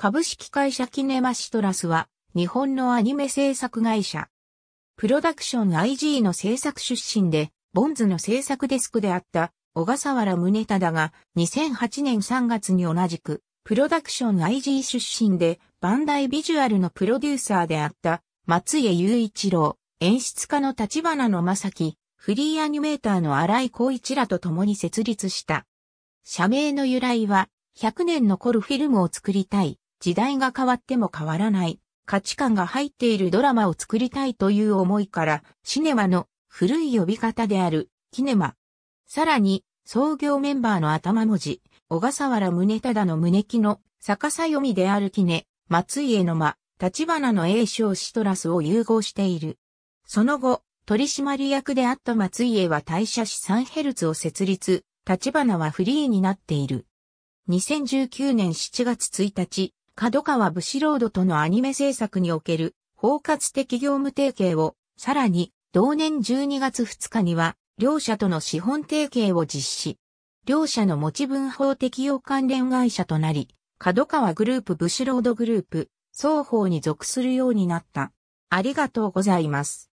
株式会社キネマシトラスは、日本のアニメ制作会社。プロダクション IG の制作出身で、ボンズの制作デスクであった、小笠原宗忠が、2008年3月に同じく、プロダクション IG 出身で、バンダイビジュアルのプロデューサーであった、松江雄一郎、演出家の立花の正樹、フリーアニメーターの荒井光一らと共に設立した。社名の由来は、100年の残るフィルムを作りたい。時代が変わっても変わらない価値観が入っているドラマを作りたいという思いから、シネマの古い呼び方である、キネマ。さらに、創業メンバーの頭文字、小笠原宗忠の胸木の逆さ読みであるキネ、松井の間、立花の栄称シトラスを融合している。その後、取締役であった松井は退社しサンヘルツを設立、立花はフリーになっている。2019年7月1日、角川武士ロードとのアニメ制作における包括的業務提携を、さらに、同年12月2日には、両社との資本提携を実施。両社の持ち分法適用関連会社となり、角川グループ武士ロードグループ、双方に属するようになった。ありがとうございます。